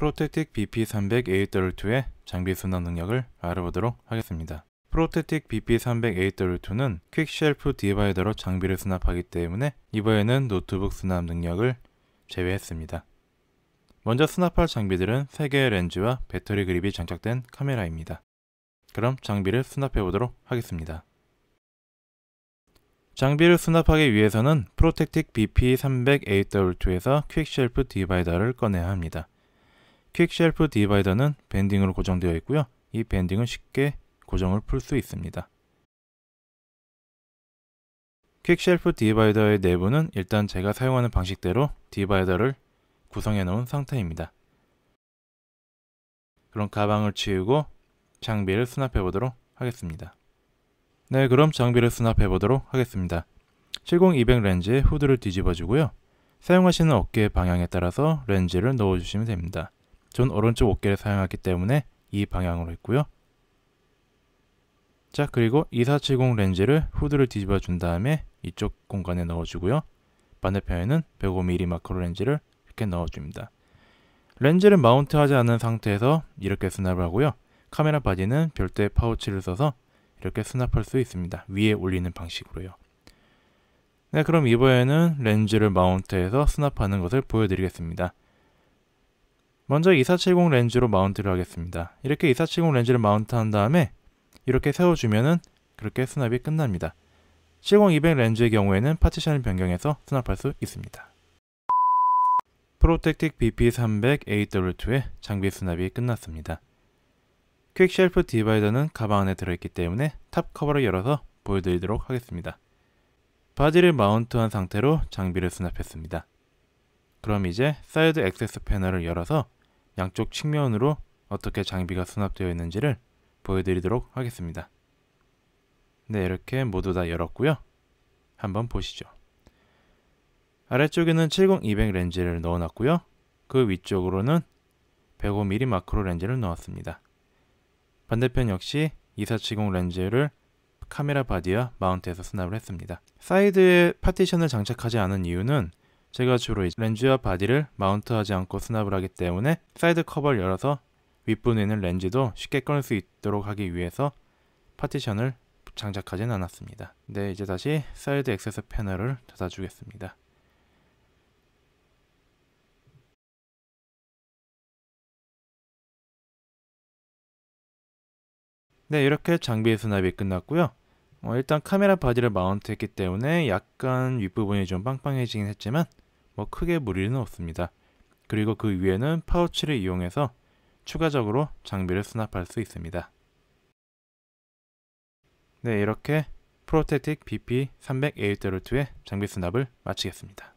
프로테틱 BP300A32의 장비 순환 능력을 알아보도록 하겠습니다. 프로테틱 BP300A32는 퀵쉘프 디바이더로 장비를 수납하기 때문에 이번에는 노트북 수납 능력을 제외했습니다. 먼저 수납할 장비들은 3개의 렌즈와 배터리 그립이 장착된 카메라입니다. 그럼 장비를 수납해 보도록 하겠습니다. 장비를 수납하기 위해서는 프로텍틱 BP300AW2에서 퀵쉘프 디바이더를 꺼내야 합니다. 퀵쉘프 디바이더는 밴딩으로 고정되어 있고요. 이 밴딩은 쉽게 고정을 풀 수 있습니다. 퀵쉘프 디바이더의 내부는 일단 제가 사용하는 방식대로 디바이더를 구성해 놓은 상태입니다. 그럼 가방을 치우고 장비를 수납해 보도록 하겠습니다. 네 그럼 장비를 수납해 보도록 하겠습니다. 70200 렌즈의 후드를 뒤집어 주고요. 사용하시는 어깨 방향에 따라서 렌즈를 넣어 주시면 됩니다. 전 오른쪽 어깨를 사용하기 때문에 이 방향으로 했고요. 자 그리고 2470 렌즈를 후드를 뒤집어 준 다음에 이쪽 공간에 넣어주고요. 반대편에는 105mm 마크로 렌즈를 이렇게 넣어줍니다. 렌즈를 마운트하지 않은 상태에서 이렇게 수납을 하고요. 카메라 바디는 별도의 파우치를 써서 이렇게 수납할 수 있습니다. 위에 올리는 방식으로요. 네, 그럼 이번에는 렌즈를 마운트해서 수납하는 것을 보여드리겠습니다. 먼저 2470 렌즈로 마운트를 하겠습니다. 이렇게 2470 렌즈를 마운트한 다음에 이렇게 세워주면은 그렇게 수납이 끝납니다. 70200 렌즈의 경우에는 파티션을 변경해서 수납할 수 있습니다. 프로텍틱 BP300 AW2의 장비 수납이 끝났습니다. 퀵쉘프 디바이더는 가방 안에 들어있기 때문에 탑 커버를 열어서 보여드리도록 하겠습니다. 바디를 마운트한 상태로 장비를 수납했습니다. 그럼 이제 사이드 액세스 패널을 열어서 양쪽 측면으로 어떻게 장비가 수납되어 있는지를 보여드리도록 하겠습니다. 네, 이렇게 모두 다 열었고요. 한번 보시죠. 아래쪽에는 70200 렌즈를 넣어놨고요. 그 위쪽으로는 105mm 마크로 렌즈를 넣었습니다. 반대편 역시 2470 렌즈를 카메라 바디와 마운트에서 수납을 했습니다. 사이드에 파티션을 장착하지 않은 이유는 제가 주로 렌즈와 바디를 마운트하지 않고 수납을 하기 때문에 사이드 커버를 열어서 윗부분에 있는 렌즈도 쉽게 꺼낼 수 있도록 하기 위해서 파티션을 장착하진 않았습니다. 네, 이제 다시 사이드 액세스 패널을 닫아주겠습니다. 네, 이렇게 장비 수납이 끝났고요. 어, 일단 카메라 바디를 마운트했기 때문에 약간 윗부분이 좀 빵빵해지긴 했지만 뭐 크게 무리는 없습니다. 그리고 그 위에는 파우치를 이용해서 추가적으로 장비를 수납할 수 있습니다. 네, 이렇게 프로테틱 BP 3 0 0 a 0 2의 장비 수납을 마치겠습니다.